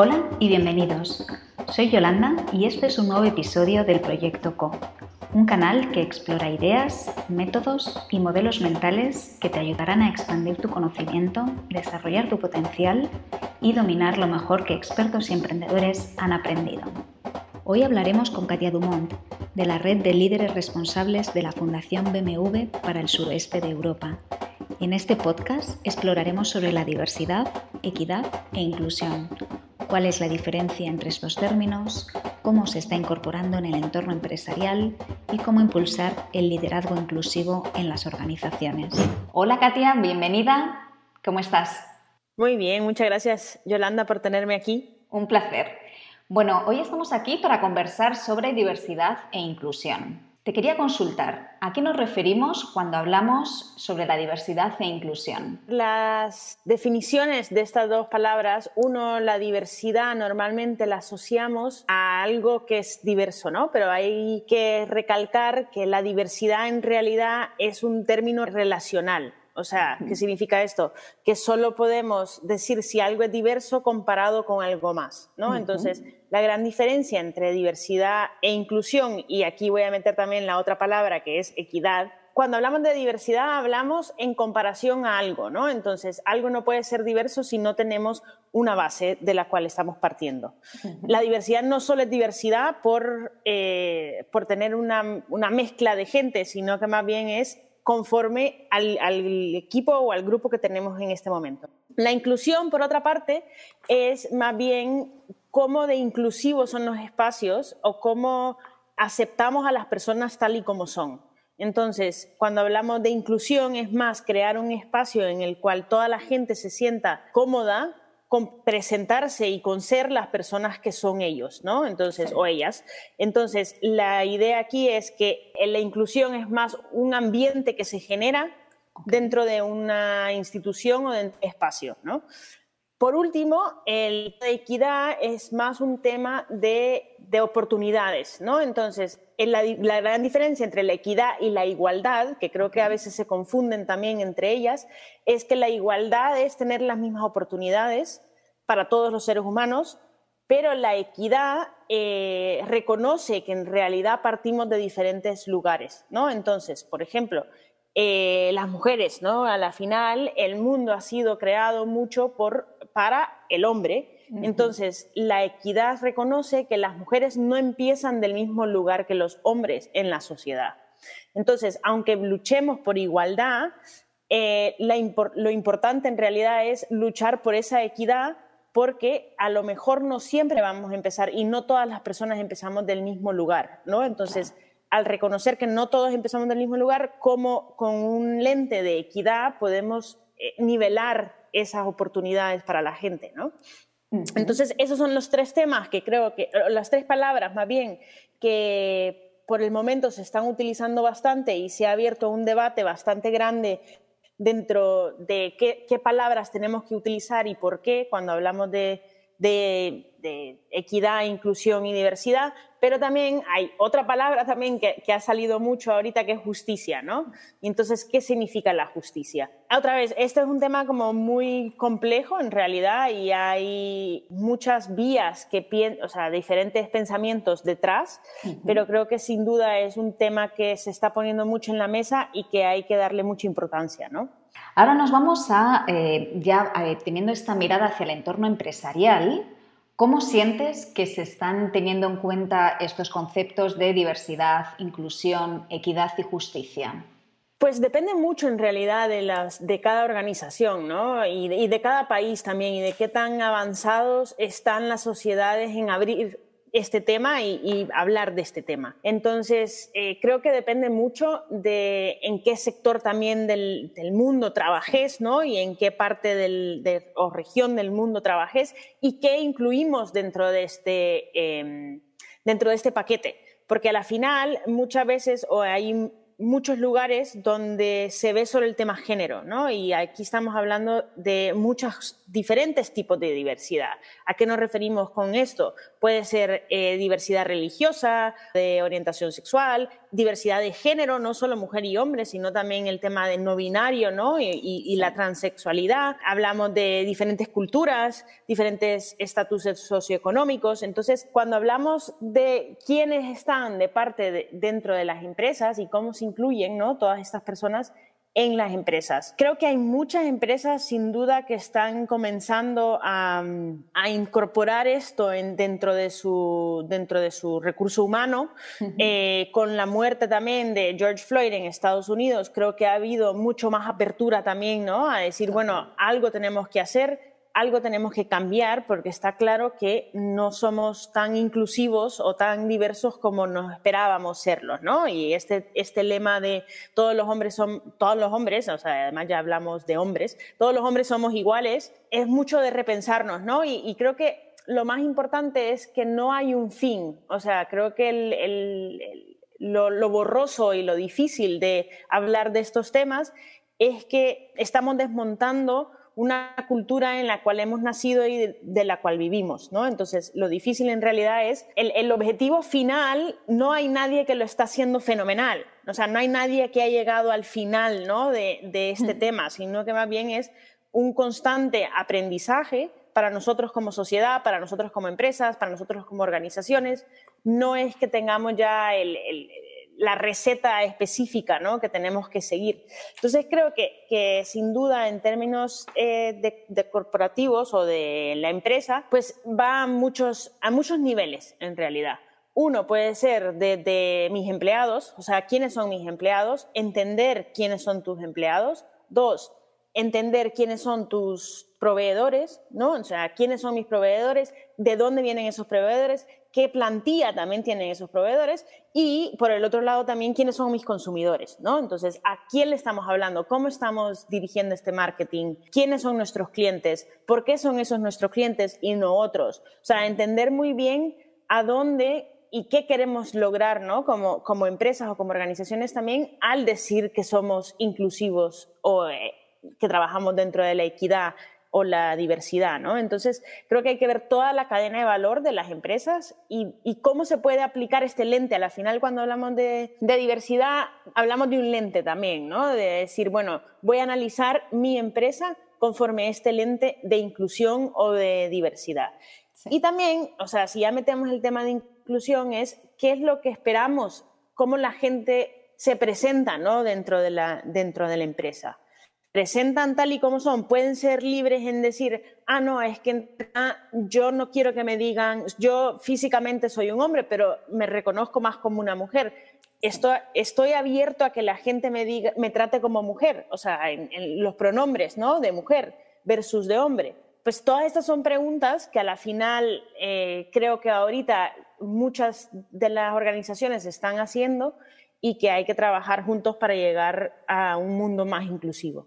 Hola y bienvenidos. Soy Yolanda y este es un nuevo episodio del Proyecto Co, un canal que explora ideas, métodos y modelos mentales que te ayudarán a expandir tu conocimiento, desarrollar tu potencial y dominar lo mejor que expertos y emprendedores han aprendido. Hoy hablaremos con Katia Dumont, de la red de líderes responsables de la Fundación bmv para el suroeste de Europa. En este podcast exploraremos sobre la diversidad, equidad e inclusión, cuál es la diferencia entre estos términos, cómo se está incorporando en el entorno empresarial y cómo impulsar el liderazgo inclusivo en las organizaciones. Hola Katia, bienvenida. ¿Cómo estás? Muy bien, muchas gracias Yolanda por tenerme aquí. Un placer. Bueno, hoy estamos aquí para conversar sobre diversidad e inclusión. Te quería consultar, ¿a qué nos referimos cuando hablamos sobre la diversidad e inclusión? Las definiciones de estas dos palabras, uno, la diversidad normalmente la asociamos a algo que es diverso, ¿no? Pero hay que recalcar que la diversidad en realidad es un término relacional o sea, ¿qué significa esto? Que solo podemos decir si algo es diverso comparado con algo más, ¿no? Entonces, la gran diferencia entre diversidad e inclusión, y aquí voy a meter también la otra palabra que es equidad, cuando hablamos de diversidad hablamos en comparación a algo, ¿no? Entonces, algo no puede ser diverso si no tenemos una base de la cual estamos partiendo. La diversidad no solo es diversidad por, eh, por tener una, una mezcla de gente, sino que más bien es conforme al, equipo o al grupo que tenemos en este momento. La inclusión, por otra parte, es más bien cómo de inclusivos son los espacios o cómo aceptamos a las personas tal y como son. Entonces, cuando hablamos de inclusión, es más crear un espacio en el cual toda la gente se sienta cómoda con presentarse y con ser las personas que son ellos, ¿no? Entonces, o ellas. Entonces, la idea aquí es que eh, la inclusión es más un ambiente que se genera dentro de una institución o de un espacio, ¿no? Por último, el, la equidad es más un tema de, oportunidades, ¿no? Entonces, la, gran diferencia entre la equidad y la igualdad, que creo que a veces se confunden también entre ellas, es que la igualdad es tener las mismas oportunidades para todos los seres humanos, pero la equidad eh, reconoce que en realidad partimos de diferentes lugares, ¿no? Entonces, por ejemplo, eh, las mujeres, ¿no? A la final, el mundo ha sido creado mucho por, para el hombre. Entonces, la equidad reconoce que las mujeres no empiezan del mismo lugar que los hombres en la sociedad. Entonces, aunque luchemos por igualdad, eh, lo importante en realidad es luchar por esa equidad porque a lo mejor no siempre vamos a empezar y no todas las personas empezamos del mismo lugar, ¿no? Entonces, al reconocer que no todos empezamos del mismo lugar, cómo con un lente de equidad podemos eh, nivelar esas oportunidades para la gente, ¿no? Entonces, esos son los tres temas que creo que, las tres palabras más bien, que por el momento se están utilizando bastante y se ha abierto un debate bastante grande dentro de qué palabras tenemos que utilizar y por qué cuando hablamos de, de, equidad, inclusión y diversidad, pero también hay otra palabra también que, ha salido mucho ahorita que es justicia, ¿no? Y entonces, ¿qué significa la justicia? Otra vez, este es un tema como muy complejo en realidad y hay muchas vías que o sea, diferentes pensamientos detrás, pero creo que sin duda es un tema que se está poniendo mucho en la mesa y que hay que darle mucha importancia, ¿no? Ahora nos vamos a, eh, ya eh, teniendo esta mirada hacia el entorno empresarial, ¿cómo sientes que se están teniendo en cuenta estos conceptos de diversidad, inclusión, equidad y justicia? Pues depende mucho en realidad de, las, de cada organización y, y de cada país también y de qué tan avanzados están las sociedades en abrir este tema y, hablar de este tema. Entonces, eh, creo que depende mucho de en qué sector también del, mundo trabajes, ¿no? Y en qué parte del, o región del mundo trabajes y qué incluimos dentro de este, em, dentro de este paquete. Porque a la final, muchas veces, o hay muchos lugares donde se ve sobre el tema género, ¿no? Y aquí estamos hablando de muchos diferentes tipos de diversidad. ¿A qué nos referimos con esto? Puede ser eh, diversidad religiosa, de orientación sexual, diversidad de género, no solo mujer y hombre, sino también el tema del no binario ¿no? Y, la transexualidad. Hablamos de diferentes culturas, diferentes estatus socioeconómicos. Entonces, cuando hablamos de quiénes están de parte dentro de las empresas y cómo se incluyen ¿no? todas estas personas, en las empresas. Creo que hay muchas empresas sin duda que están comenzando a, incorporar esto dentro, de su, dentro de su recurso humano. Eh, con la muerte también de George Floyd en Estados Unidos, creo que ha habido mucho más apertura también ¿no? a decir, bueno, algo tenemos que hacer algo tenemos que cambiar porque está claro que no somos tan inclusivos o tan diversos como nos esperábamos serlos, ¿no? Y este, este lema de todos los hombres son todos los hombres, o sea, además ya hablamos de hombres, todos los hombres somos iguales, es mucho de repensarnos, ¿no? Y, creo que lo más importante es que no hay un fin, o sea, creo que lo, lo borroso y lo difícil de hablar de estos temas es que estamos desmontando una cultura en la cual hemos nacido y de, la cual vivimos, ¿no? Entonces, lo difícil en realidad es el, objetivo final, no hay nadie que lo está haciendo fenomenal, o sea, no hay nadie que ha llegado al final, ¿no? De, este mm. tema, sino que más bien es un constante aprendizaje para nosotros como sociedad, para nosotros como empresas, para nosotros como organizaciones. No es que tengamos ya el la receta específica que tenemos que seguir. Entonces creo que, sin duda en términos eh, de, corporativos o de la empresa, pues va a muchos, a muchos niveles en realidad. Uno puede ser de, mis empleados, o sea, quiénes son mis empleados, entender quiénes son tus empleados. Dos, entender quiénes son tus proveedores, ¿no? O sea, quiénes son mis proveedores, de dónde vienen esos proveedores, qué plantilla también tienen esos proveedores y por el otro lado también quiénes son mis consumidores, ¿no? Entonces, ¿a quién le estamos hablando? ¿Cómo estamos dirigiendo este marketing? ¿Quiénes son nuestros clientes? ¿Por qué son esos nuestros clientes y no otros? O sea, entender muy bien a dónde y qué queremos lograr, ¿no? Como, como empresas o como organizaciones también al decir que somos inclusivos o eh, que trabajamos dentro de la equidad, o la diversidad, ¿no? Entonces, creo que hay que ver toda la cadena de valor de las empresas y, cómo se puede aplicar este lente. A la final, cuando hablamos de, diversidad, hablamos de un lente también, ¿no? De decir, bueno, voy a analizar mi empresa conforme a este lente de inclusión o de diversidad. Y también, o sea, si ya metemos el tema de inclusión, es qué es lo que esperamos, cómo la gente se presenta, ¿no? Dentro dentro de la empresa presentan tal y como son, pueden ser libres en decir, ah, no, es que yo no quiero que me digan, yo físicamente soy un hombre, pero me reconozco más como una mujer. Estoy, abierto a que la gente me, me trate como mujer, o sea, en, los pronombres, De mujer versus de hombre. Pues todas estas son preguntas que a la final eh, creo que ahorita muchas de las organizaciones están haciendo y que hay que trabajar juntos para llegar a un mundo más inclusivo.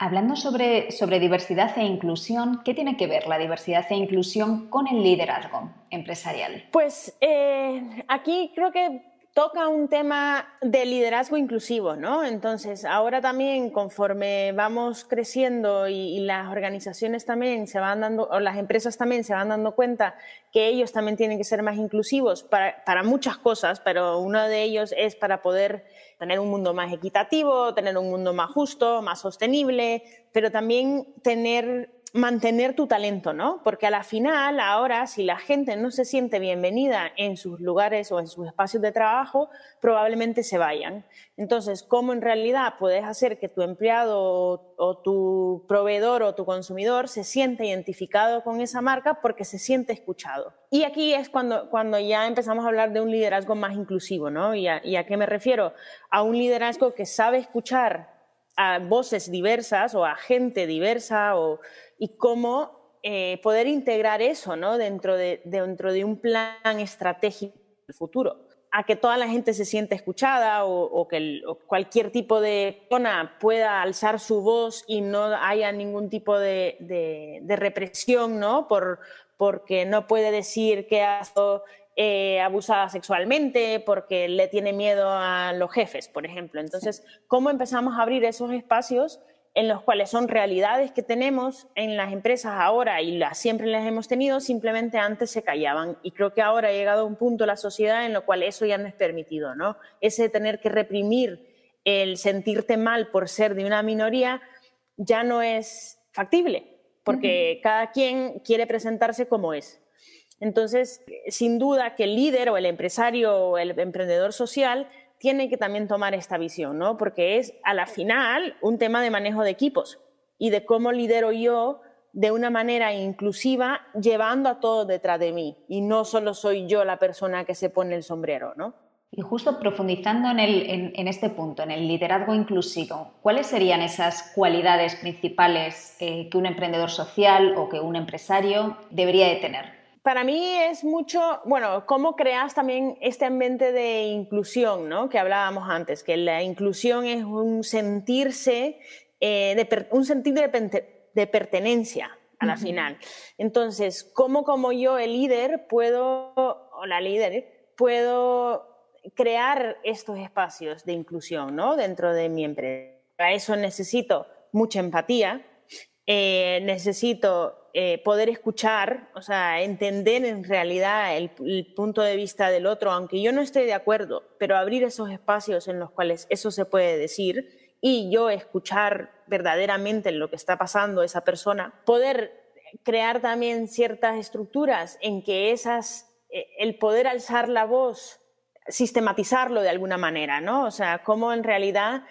Hablando sobre, sobre, diversidad e inclusión, ¿qué tiene que ver la diversidad e inclusión con el liderazgo empresarial? Pues eh, aquí creo que toca un tema de liderazgo inclusivo, ¿no? Entonces, ahora también conforme vamos creciendo y, las organizaciones también se van dando, o las empresas también se van dando cuenta que ellos también tienen que ser más inclusivos para muchas cosas, pero uno de ellos es para poder tener un mundo más equitativo, tener un mundo más justo, más sostenible, pero también tener mantener tu talento, ¿no? Porque a la final, ahora, si la gente no se siente bienvenida en sus lugares o en sus espacios de trabajo, probablemente se vayan. Entonces, ¿cómo en realidad puedes hacer que tu empleado o tu proveedor o tu consumidor se siente identificado con esa marca porque se siente escuchado? Y aquí es cuando, cuando ya empezamos a hablar de un liderazgo más inclusivo, ¿no? y a qué me refiero? A un liderazgo que sabe escuchar a voces diversas o a gente diversa o y cómo eh, poder integrar eso ¿no? dentro, de, dentro de un plan estratégico del futuro a que toda la gente se sienta escuchada o, que cualquier tipo de persona pueda alzar su voz y no haya ningún tipo de, represión, ¿no? porque no puede decir que ha sido eh, abusada sexualmente, porque le tiene miedo a los jefes, por ejemplo. Entonces, ¿cómo empezamos a abrir esos espacios en los cuales son realidades que tenemos en las empresas ahora y las, siempre las hemos tenido, simplemente antes se callaban. Y creo que ahora ha llegado un punto la sociedad en lo cual eso ya no es permitido, ¿no? Ese tener que reprimir el sentirte mal por ser de una minoría ya no es factible, porque cada quien quiere presentarse como es. Entonces, sin duda que el líder o el empresario o el emprendedor social tiene que también tomar esta visión, ¿no? Porque es, a la final, un tema de manejo de equipos y de cómo lidero yo de una manera inclusiva, llevando a todos detrás de mí. Y no solo soy yo la persona que se pone el sombrero, Y justo profundizando en, este punto, en el liderazgo inclusivo, ¿cuáles serían esas cualidades principales eh, que un emprendedor social o que un empresario debería de tener? para mí es mucho, bueno, cómo creas también este ambiente de inclusión, ¿no? Que hablábamos antes, que la inclusión es un sentirse, eh, de, un sentir de, pertenencia a la final. Entonces, ¿cómo como yo, el líder, puedo, o la líder, puedo crear estos espacios de inclusión, ¿no? Dentro de mi empresa. Para eso necesito mucha empatía, eh, necesito eh, poder escuchar, o sea, entender en realidad el, punto de vista del otro, aunque yo no esté de acuerdo, pero abrir esos espacios en los cuales eso se puede decir y yo escuchar verdaderamente lo que está pasando esa persona, poder crear también ciertas estructuras en que esas, eh, el poder alzar la voz, sistematizarlo de alguna manera, ¿no? O sea, cómo en realidad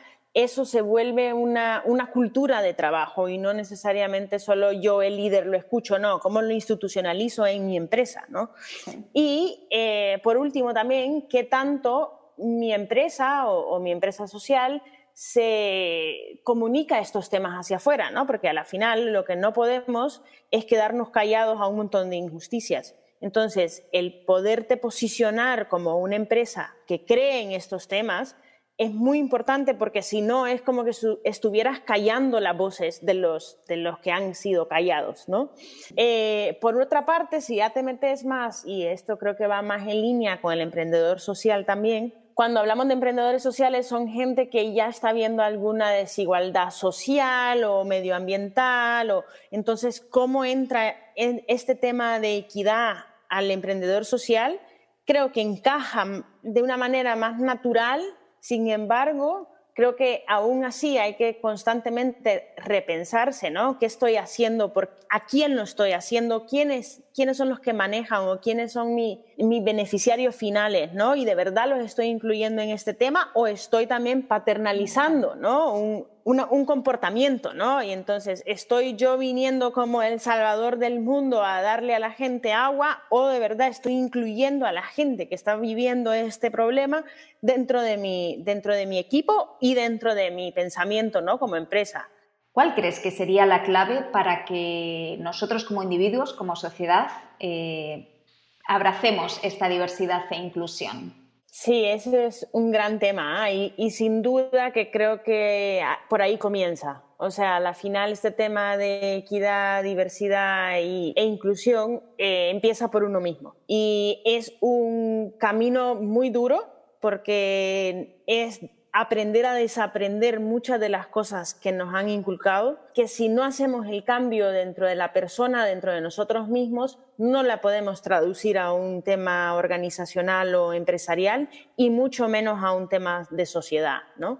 eso se vuelve una, cultura de trabajo y no necesariamente solo yo, el líder, lo escucho, no, cómo lo institucionalizo en mi empresa, ¿no? Y eh, por último también, qué tanto mi empresa o, mi empresa social se comunica estos temas hacia afuera, Porque a la final lo que no podemos es quedarnos callados a un montón de injusticias. Entonces, el poderte posicionar como una empresa que cree en estos temas, es muy importante porque si no es como que estuvieras callando las voces de los, de los que han sido callados, eh, por otra parte, si ya te metes más, y esto creo que va más en línea con el emprendedor social también, cuando hablamos de emprendedores sociales son gente que ya está viendo alguna desigualdad social o medioambiental, o entonces, ¿cómo entra este tema de equidad al emprendedor social? Creo que encaja de una manera más natural sin embargo, creo que aún así hay que constantemente repensarse, ¿no? ¿Qué estoy haciendo? Por, ¿A quién lo estoy haciendo? ¿Quiénes, ¿Quiénes son los que manejan o quiénes son mis beneficiarios finales, ¿no? Y de verdad los estoy incluyendo en este tema o estoy también paternalizando, ¿no? Un, un comportamiento, ¿no? Y entonces, ¿estoy yo viniendo como el salvador del mundo a darle a la gente agua o de verdad estoy incluyendo a la gente que está viviendo este problema dentro de mi, dentro de mi equipo y dentro de mi pensamiento, ¿no? Como empresa. ¿Cuál crees que sería la clave para que nosotros como individuos, como sociedad, eh, abracemos esta diversidad e inclusión? Sí, ese es un gran tema ¿eh? y, sin duda que creo que ah, por ahí comienza. O sea, la final este tema de equidad, diversidad e inclusión eh, empieza por uno mismo. Y es un camino muy duro porque es aprender a desaprender muchas de las cosas que nos han inculcado, que si no hacemos el cambio dentro de la persona, dentro de nosotros mismos, no la podemos traducir a un tema organizacional o empresarial y mucho menos a un tema de sociedad, ¿no?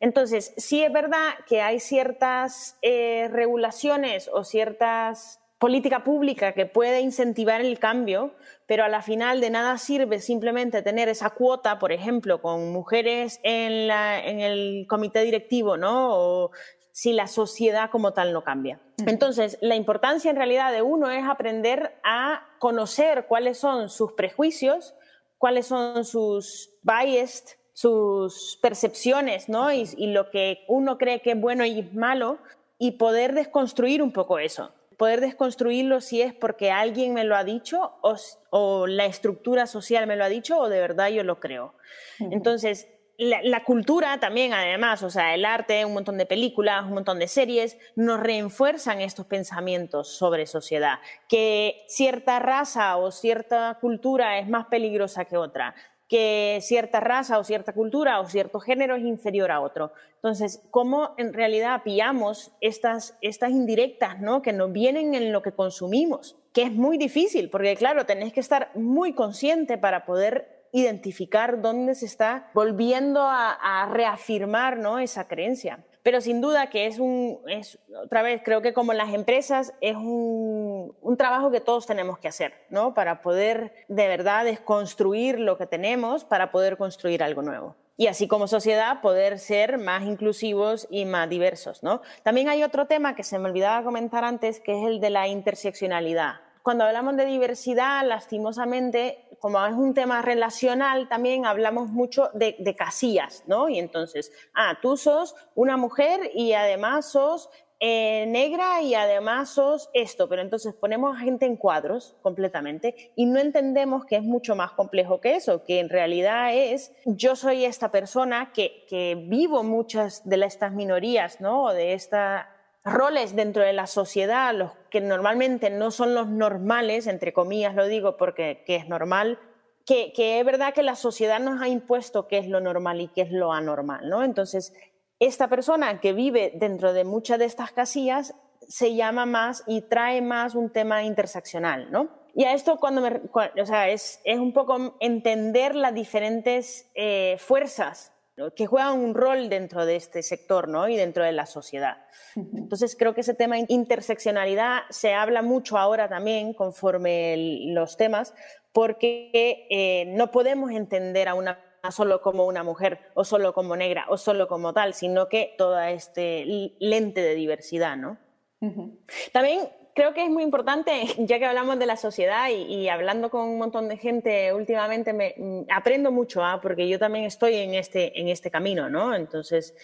Entonces, sí es verdad que hay ciertas eh, regulaciones o ciertas política pública que puede incentivar el cambio, pero a la final de nada sirve simplemente tener esa cuota, por ejemplo, con mujeres en, el comité directivo, ¿no? O si la sociedad como tal no cambia. Entonces, la importancia en realidad de uno es aprender a conocer cuáles son sus prejuicios, cuáles son sus biased, sus percepciones, ¿no? Y, y lo que uno cree que es bueno y malo, y poder desconstruir un poco eso poder desconstruirlo si es porque alguien me lo ha dicho o, la estructura social me lo ha dicho o de verdad yo lo creo. Entonces, la, la, cultura también, además, o sea, el arte, un montón de películas, un montón de series, nos reenfuerzan estos pensamientos sobre sociedad, que cierta raza o cierta cultura es más peligrosa que otra, que cierta raza o cierta cultura o cierto género es inferior a otro. Entonces, ¿cómo en realidad pillamos estas, estas indirectas ¿no? que nos vienen en lo que consumimos? Que es muy difícil, porque claro, tenés que estar muy consciente para poder identificar dónde se está volviendo a, a reafirmar ¿no? esa creencia pero sin duda que es un, otra vez, creo que como las empresas es un, un, trabajo que todos tenemos que hacer, ¿no? Para poder de verdad desconstruir lo que tenemos para poder construir algo nuevo. Y así como sociedad poder ser más inclusivos y más diversos, ¿no? También hay otro tema que se me olvidaba comentar antes, que es el de la interseccionalidad cuando hablamos de diversidad, lastimosamente, como es un tema relacional, también hablamos mucho de, casillas, ¿no? Y entonces, ah, tú sos una mujer y además sos eh, negra y además sos esto, pero entonces ponemos a gente en cuadros completamente y no entendemos que es mucho más complejo que eso, que en realidad es yo soy esta persona que, que vivo muchas de estas minorías, ¿no? de esta roles dentro de la sociedad, los que normalmente no son los normales, entre comillas lo digo porque que es normal, que, es verdad que la sociedad nos ha impuesto qué es lo normal y qué es lo anormal, ¿no? Entonces, esta persona que vive dentro de muchas de estas casillas se llama más y trae más un tema interseccional, ¿no? Y a esto cuando me... o sea, es, es, un poco entender las diferentes eh, fuerzas que juega un rol dentro de este sector ¿no? y dentro de la sociedad. Entonces, creo que ese tema de interseccionalidad se habla mucho ahora también conforme los temas, porque eh, no podemos entender a una solo como una mujer o solo como negra o solo como tal, sino que toda este lente de diversidad, ¿no? También creo que es muy importante, ya que hablamos de la sociedad y, hablando con un montón de gente últimamente, me mm, aprendo mucho, ¿ah? porque yo también estoy en este, en este camino, ¿no? Entonces,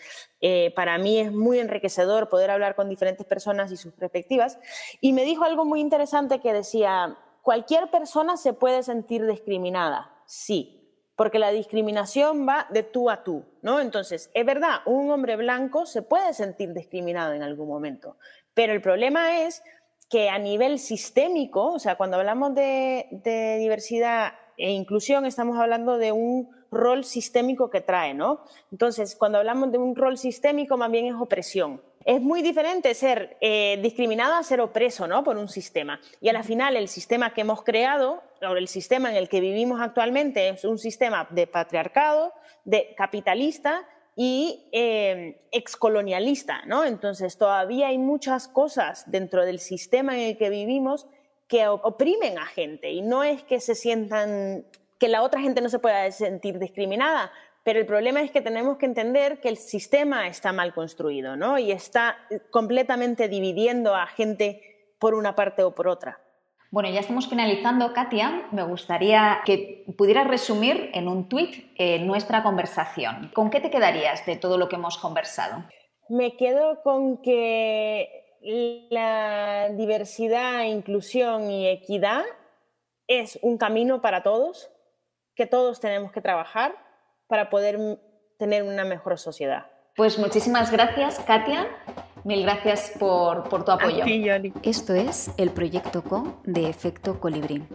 eh, para mí es muy enriquecedor poder hablar con diferentes personas y sus perspectivas. Y me dijo algo muy interesante que decía, cualquier persona se puede sentir discriminada, sí, porque la discriminación va de tú a tú, ¿no? Entonces, es verdad, un hombre blanco se puede sentir discriminado en algún momento, pero el problema es que a nivel sistémico, o sea, cuando hablamos de, diversidad e inclusión, estamos hablando de un rol sistémico que trae, ¿no? Entonces, cuando hablamos de un rol sistémico, más bien es opresión. Es muy diferente ser eh, discriminado a ser opreso, ¿no? Por un sistema. Y al final, el sistema que hemos creado, o el sistema en el que vivimos actualmente, es un sistema de patriarcado, de capitalista, y em, excolonialista, ¿no? Entonces todavía hay muchas cosas dentro del sistema en el que vivimos que oprimen a gente y no es que se sientan, que la otra gente no se pueda sentir discriminada, pero el problema es que tenemos que entender que el sistema está mal construido, ¿no? Y está eh, completamente dividiendo a gente por una parte o por otra. Bueno, ya estamos finalizando, Katia. Me gustaría que pudieras resumir en un tuit eh, nuestra conversación. ¿Con qué te quedarías de todo lo que hemos conversado? Me quedo con que la diversidad, inclusión y equidad es un camino para todos, que todos tenemos que trabajar para poder tener una mejor sociedad. Pues muchísimas gracias, Katia. Mil gracias por, tu apoyo. Esto es el proyecto Co de Efecto Colibrín.